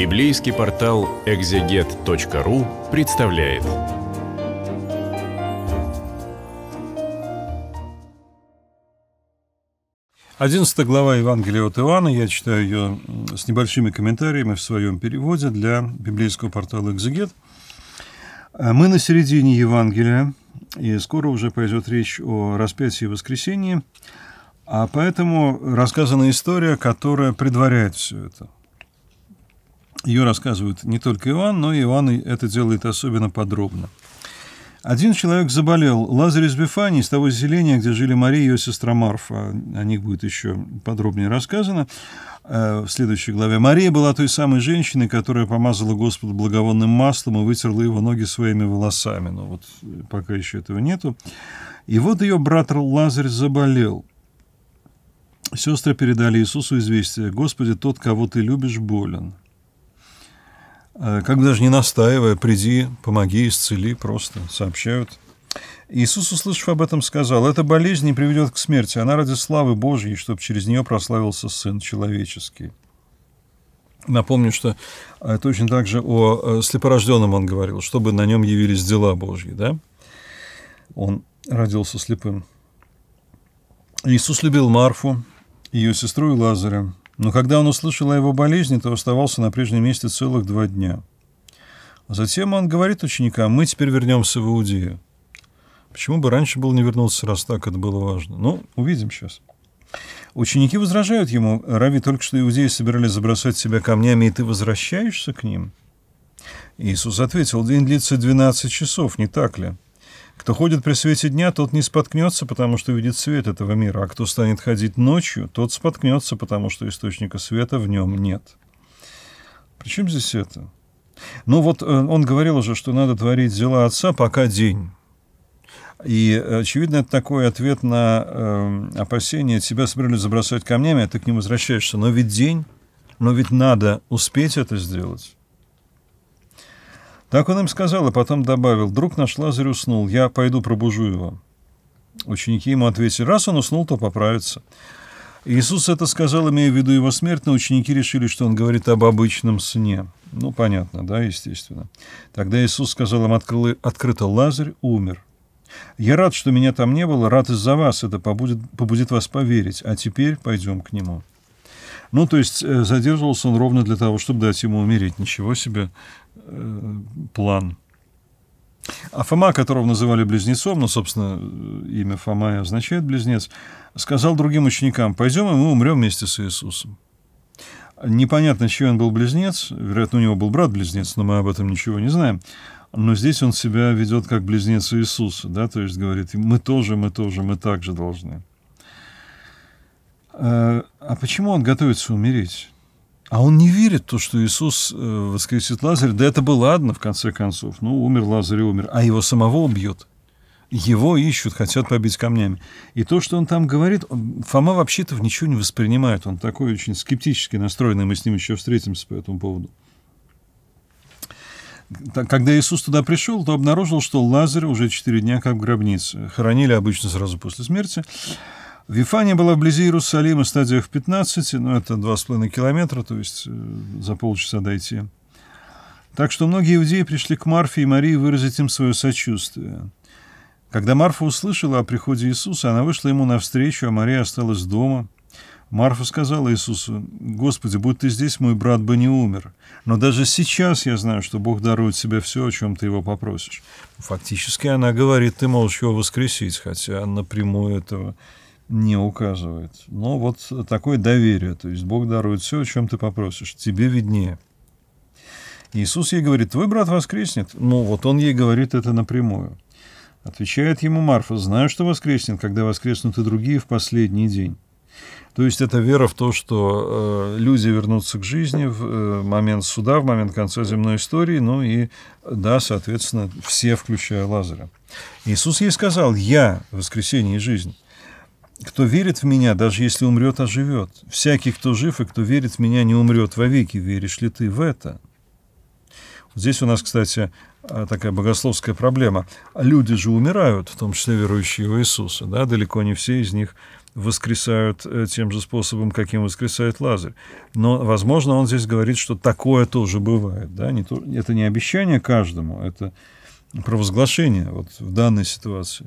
Библейский портал экзегет.ру представляет. Одиннадцатая глава Евангелия от Иоанна, я читаю ее с небольшими комментариями в своем переводе для библейского портала «Экзегет». Мы на середине Евангелия, и скоро уже пойдет речь о распятии и воскресении, а поэтому рассказана история, которая предваряет все это – ее рассказывают не только Иоанн, но и Иоанн это делает особенно подробно. Один человек заболел. Лазарь из Бифании, из того селения, где жили Мария и ее сестра Марфа. О них будет еще подробнее рассказано э, в следующей главе. Мария была той самой женщиной, которая помазала Господу благовонным маслом и вытерла его ноги своими волосами. Но вот э, пока еще этого нету. И вот ее брат Лазарь заболел. Сестры передали Иисусу известие. «Господи, тот, кого ты любишь, болен». Э, как бы даже не настаивая, приди, помоги, исцели, просто сообщают. Иисус, услышав об этом, сказал, «Эта болезнь не приведет к смерти, она ради славы Божьей, чтобы через нее прославился Сын Человеческий». Напомню, что э, точно так же о э, слепорожденном он говорил, чтобы на нем явились дела Божьи, да? Он родился слепым. Иисус любил Марфу, ее сестру и Лазаря. Но когда он услышал о его болезни, то оставался на прежнем месте целых два дня. А затем он говорит ученикам, мы теперь вернемся в Иудею. Почему бы раньше было не вернуться, раз так это было важно? Ну, увидим сейчас. Ученики возражают ему, Рави, только что иудеи собирались забросать себя камнями, и ты возвращаешься к ним? Иисус ответил, день длится 12 часов, не так ли? Кто ходит при свете дня, тот не споткнется, потому что видит свет этого мира, а кто станет ходить ночью, тот споткнется, потому что источника света в нем нет. Причем здесь это? Ну вот э, он говорил уже, что надо творить дела отца, пока день. И, э, очевидно, это такой ответ на э, опасение, тебя собрались забросать камнями, а ты к ним возвращаешься. Но ведь день, но ведь надо успеть это сделать. Так он им сказал, а потом добавил, «Друг наш Лазарь уснул, я пойду пробужу его». Ученики ему ответили, «Раз он уснул, то поправится». Иисус это сказал, имея в виду его смерть, но ученики решили, что он говорит об обычном сне. Ну, понятно, да, естественно. Тогда Иисус сказал им открыл, открыто, «Лазарь умер». «Я рад, что меня там не было, рад из-за вас, это побудет, побудит вас поверить, а теперь пойдем к нему». Ну, то есть э, задерживался он ровно для того, чтобы дать ему умереть. Ничего себе Э, план. А Фома, которого называли близнецом, ну, собственно, э, имя Фома и означает близнец, сказал другим ученикам, пойдем, и мы умрем вместе с Иисусом. Непонятно, чей он был близнец, вероятно, у него был брат-близнец, но мы об этом ничего не знаем, но здесь он себя ведет как близнец Иисуса, да, то есть говорит, мы тоже, мы тоже, мы также должны. Э, а почему он готовится умереть? А он не верит в то, что Иисус э, воскресит Лазаря. Да это было ладно, в конце концов. Ну, умер Лазарь умер. А его самого убьет. Его ищут, хотят побить камнями. И то, что он там говорит, Фома вообще-то ничего не воспринимает. Он такой очень скептически настроенный. Мы с ним еще встретимся по этому поводу. Когда Иисус туда пришел, то обнаружил, что Лазарь уже четыре дня как в гробнице. Хоронили обычно сразу после смерти. Вифания была вблизи Иерусалима, стадиях в 15, но ну, это 2,5 километра, то есть э, за полчаса дойти. Так что многие иудеи пришли к Марфе и Марии выразить им свое сочувствие. Когда Марфа услышала о приходе Иисуса, она вышла ему навстречу, а Мария осталась дома. Марфа сказала Иисусу, «Господи, будь ты здесь, мой брат бы не умер. Но даже сейчас я знаю, что Бог дарует тебе все, о чем ты его попросишь». Фактически она говорит, ты можешь его воскресить, хотя напрямую этого не указывает. Но вот такое доверие, то есть Бог дарует все, о чем ты попросишь, тебе виднее. Иисус ей говорит, твой брат воскреснет. Ну, вот он ей говорит это напрямую. Отвечает ему Марфа, знаю, что воскреснет, когда воскреснут и другие в последний день. То есть это вера в то, что э, люди вернутся к жизни в э, момент суда, в момент конца земной истории, ну и, да, соответственно, все, включая Лазаря. Иисус ей сказал, я воскресение и жизнь. Кто верит в меня, даже если умрет, оживет. А Всякий, кто жив и кто верит в меня, не умрет вовеки. Веришь ли ты в это? Вот здесь у нас, кстати, а, такая богословская проблема. Люди же умирают, в том числе верующие в Иисуса. Да? Далеко не все из них воскресают э, тем же способом, каким воскресает Лазарь. Но, возможно, он здесь говорит, что такое тоже бывает. Да? Не то, это не обещание каждому, это провозглашение вот в данной ситуации.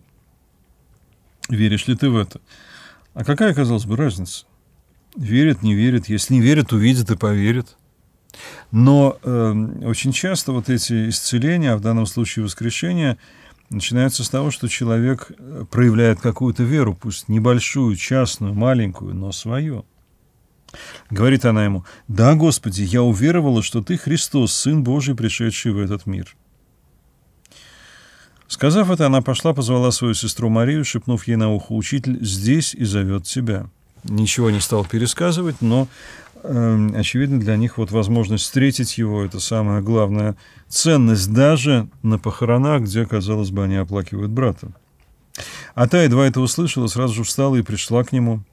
Веришь ли ты в это? А какая, казалось бы, разница? Верит, не верит. Если не верит, увидит и поверит. Но э, очень часто вот эти исцеления, а в данном случае воскрешения, начинаются с того, что человек э, проявляет какую-то веру, пусть небольшую, частную, маленькую, но свою. Говорит она ему, «Да, Господи, я уверовала, что Ты Христос, Сын Божий, пришедший в этот мир». Сказав это, она пошла, позвала свою сестру Марию, шепнув ей на ухо, «Учитель здесь и зовет тебя». Ничего не стал пересказывать, но, э, очевидно, для них вот возможность встретить его – это самая главная ценность, даже на похоронах, где, казалось бы, они оплакивают брата. А та едва это услышала, сразу же встала и пришла к нему.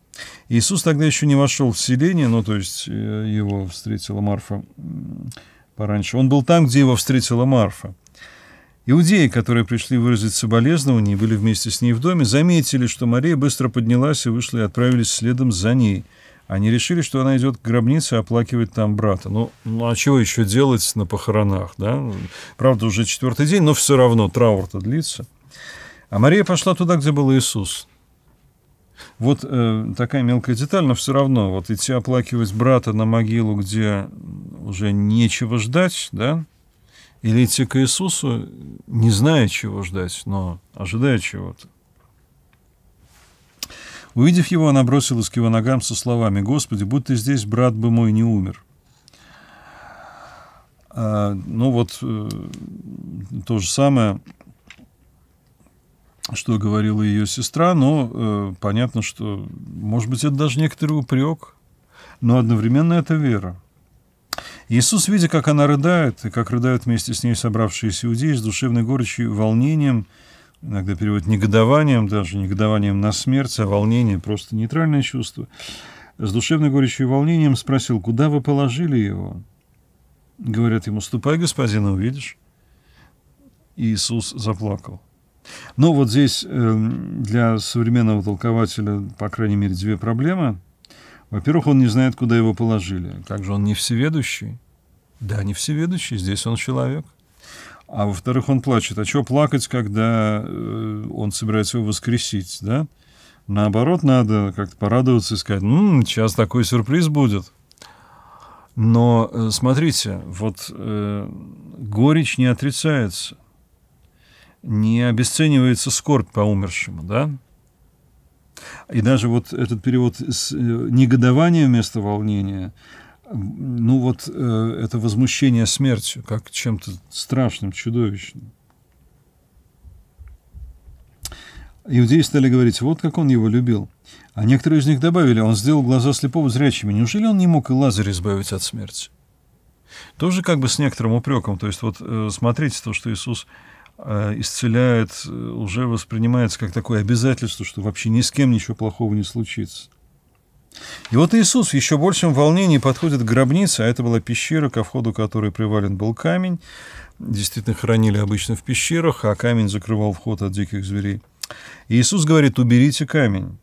Иисус тогда еще не вошел в селение, ну, то есть э, его встретила Марфа пораньше. Он был там, где его встретила Марфа. Иудеи, которые пришли выразить соболезнования и были вместе с ней в доме, заметили, что Мария быстро поднялась и вышла и отправились следом за ней. Они решили, что она идет к гробнице и оплакивает там брата. Ну, ну, а чего еще делать на похоронах, да? Правда, уже четвертый день, но все равно траур-то длится. А Мария пошла туда, где был Иисус. Вот э, такая мелкая деталь, но все равно, вот идти оплакивать брата на могилу, где уже нечего ждать, да, или идти к Иисусу, не зная, чего ждать, но ожидая чего-то. Увидев его, она бросилась к его ногам со словами «Господи, будь ты здесь, брат бы мой не умер». А, ну вот э, то же самое, что говорила ее сестра, но э, понятно, что, может быть, это даже некоторый упрек, но одновременно это вера. Иисус, видя, как она рыдает, и как рыдают вместе с ней собравшиеся иудеи с душевной горечью, волнением, иногда переводят негодованием, даже негодованием на смерть, а волнение – просто нейтральное чувство, с душевной горечью и волнением спросил, куда вы положили его? Говорят ему, ступай, господин, увидишь. Иисус заплакал. Но ну, вот здесь эм, для современного толкователя, по крайней мере, две проблемы – во-первых, он не знает, куда его положили. Как же он не всеведущий? Да, не всеведущий, здесь он человек. А во-вторых, он плачет. А что плакать, когда э, он собирается его воскресить, да? Наоборот, надо как-то порадоваться и сказать, ну, сейчас такой сюрприз будет. Но э, смотрите, вот э, горечь не отрицается, не обесценивается скорбь по умершему, да? И даже вот этот перевод с э, негодования вместо волнения, ну вот э, это возмущение смертью, как чем-то страшным, чудовищным. Иудеи стали говорить, вот как он его любил. А некоторые из них добавили, он сделал глаза слепого зрячими. Неужели он не мог и Лазаря избавить от смерти? Тоже как бы с некоторым упреком. То есть вот э, смотрите то, что Иисус а, исцеляет, э, уже воспринимается как такое обязательство, что вообще ни с кем ничего плохого не случится. И вот Иисус в еще большем волнении подходит к гробнице, а это была пещера, ко входу которой привален был камень. Действительно, хранили обычно в пещерах, а камень закрывал вход от диких зверей. И Иисус говорит, уберите камень.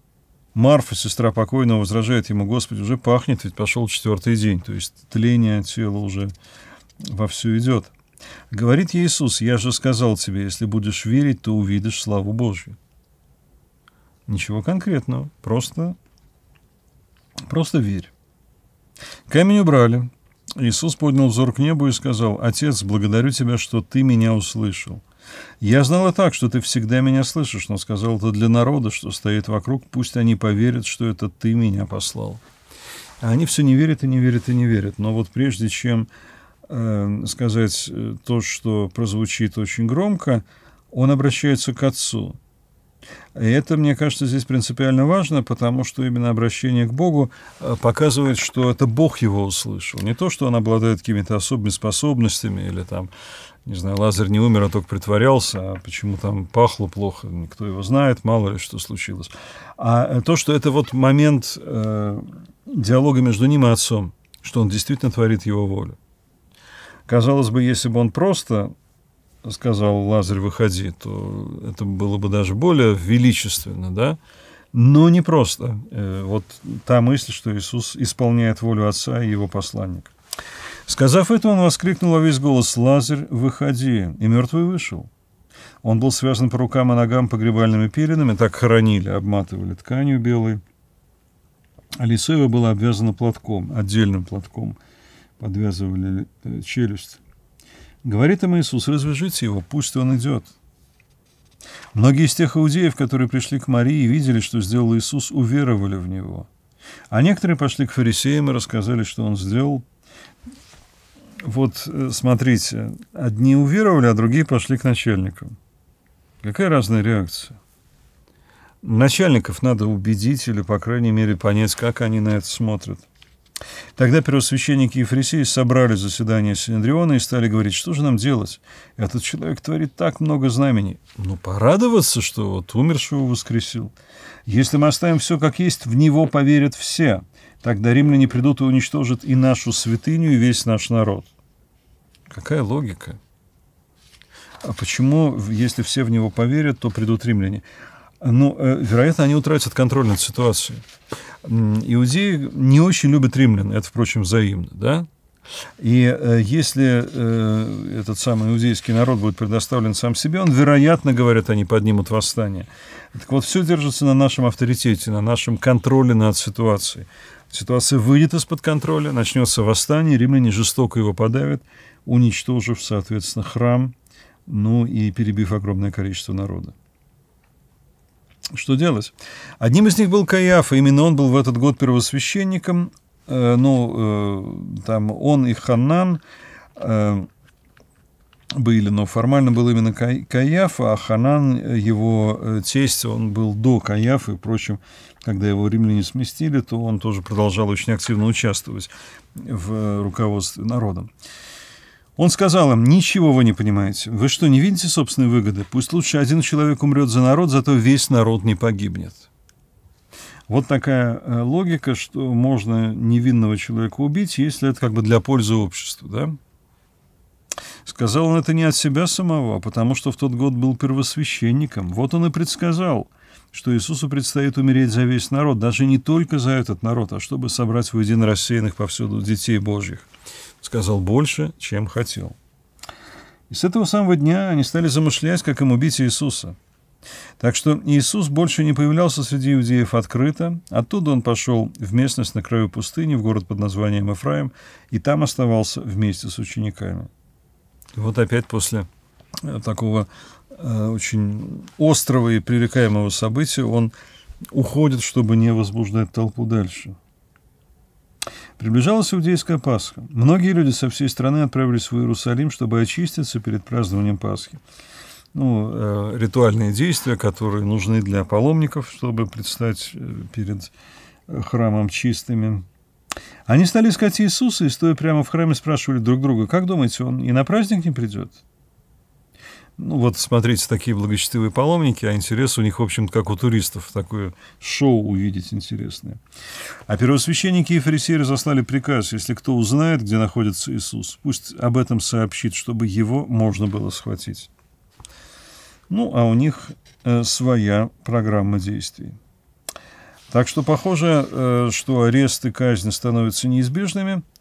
Марфа, сестра покойного, возражает ему, Господи, уже пахнет, ведь пошел четвертый день, то есть тление тела уже вовсю идет. Говорит Иисус, я же сказал тебе, если будешь верить, то увидишь славу Божью. Ничего конкретного, просто, просто верь. Камень убрали. Иисус поднял взор к небу и сказал, «Отец, благодарю тебя, что ты меня услышал. Я знал и так, что ты всегда меня слышишь, но сказал это для народа, что стоит вокруг, пусть они поверят, что это ты меня послал». А они все не верят и не верят и не верят. Но вот прежде чем Э, сказать э, то, что прозвучит очень громко, он обращается к Отцу. И это, мне кажется, здесь принципиально важно, потому что именно обращение к Богу э, показывает, что это Бог его услышал. Не то, что он обладает какими-то особыми способностями или там, не знаю, Лазарь не умер, а только притворялся, а почему там пахло плохо, никто его знает, мало ли что случилось. А то, что это вот момент э, диалога между ним и отцом, что он действительно творит его волю. Казалось бы, если бы он просто сказал «Лазарь, выходи», то это было бы даже более величественно, да? Но не просто. Э, вот та мысль, что Иисус исполняет волю Отца и Его посланника. Сказав это, он воскликнул во весь голос «Лазарь, выходи!» И мертвый вышел. Он был связан по рукам и ногам погребальными пеленами, так хоронили, обматывали тканью белой. А лицо его было обвязано платком, отдельным платком – подвязывали э, челюсть. Говорит им Иисус, развяжите его, пусть он идет. Многие из тех иудеев, которые пришли к Марии и видели, что сделал Иисус, уверовали в него. А некоторые пошли к фарисеям и рассказали, что он сделал. Вот э, смотрите, одни уверовали, а другие пошли к начальникам. Какая разная реакция? Начальников надо убедить или, по крайней мере, понять, как они на это смотрят – Тогда первосвященники и фарисеи собрали заседание Синедриона и стали говорить, что же нам делать? Этот человек творит так много знамений. Ну, порадоваться, что вот умершего воскресил. Если мы оставим все как есть, в него поверят все. Тогда римляне придут и уничтожат и нашу святыню, и весь наш народ. Какая логика? А почему, если все в него поверят, то придут римляне? Ну, э, вероятно, они утратят контроль над ситуацией. Иудеи не очень любят римлян, это, впрочем, взаимно, да? И э, если э, этот самый иудейский народ будет предоставлен сам себе, он, вероятно, говорят, они поднимут восстание. Так вот, все держится на нашем авторитете, на нашем контроле над ситуацией. Ситуация выйдет из-под контроля, начнется восстание, римляне жестоко его подавят, уничтожив, соответственно, храм, ну и перебив огромное количество народа. Что делать? Одним из них был Каиаф, именно он был в этот год первосвященником. Э, ну, э, там он и Ханан э, были, но формально был именно Каиаф, а Ханан, э, его э, тесть, он был до Каяфа, и, впрочем, когда его римляне сместили, то он тоже продолжал очень активно участвовать в э, руководстве народом. Он сказал им, ничего вы не понимаете. Вы что, не видите собственной выгоды? Пусть лучше один человек умрет за народ, зато весь народ не погибнет. Вот такая э, логика, что можно невинного человека убить, если это как бы для пользы общества, да? Сказал он это не от себя самого, а потому что в тот год был первосвященником. Вот он и предсказал, что Иисусу предстоит умереть за весь народ, даже не только за этот народ, а чтобы собрать воедино рассеянных повсюду детей Божьих. Сказал больше, чем хотел. И с этого самого дня они стали замышлять, как им убить Иисуса. Так что Иисус больше не появлялся среди иудеев открыто. Оттуда он пошел в местность на краю пустыни, в город под названием Эфраим, и там оставался вместе с учениками. И вот опять после э, такого э, очень острого и пререкаемого события он уходит, чтобы не возбуждать толпу дальше. Приближалась иудейская Пасха. Многие люди со всей страны отправились в Иерусалим, чтобы очиститься перед празднованием Пасхи. Ну, э, ритуальные действия, которые нужны для паломников, чтобы предстать э, перед э, храмом чистыми. Они стали искать Иисуса и, стоя прямо в храме, спрашивали друг друга, как думаете, он и на праздник не придет? Ну вот, смотрите, такие благочестивые паломники, а интерес у них, в общем-то, как у туристов. Такое шоу увидеть интересное. А первосвященники и фарисеи разослали приказ, если кто узнает, где находится Иисус, пусть об этом сообщит, чтобы его можно было схватить. Ну, а у них э, своя программа действий. Так что похоже, э, что арест и казнь становятся неизбежными –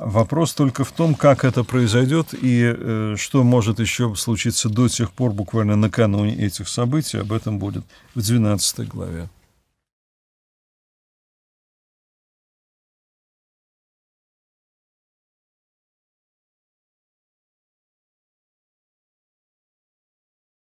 Вопрос только в том, как это произойдет и э, что может еще случиться до тех пор, буквально накануне этих событий. Об этом будет в 12 главе.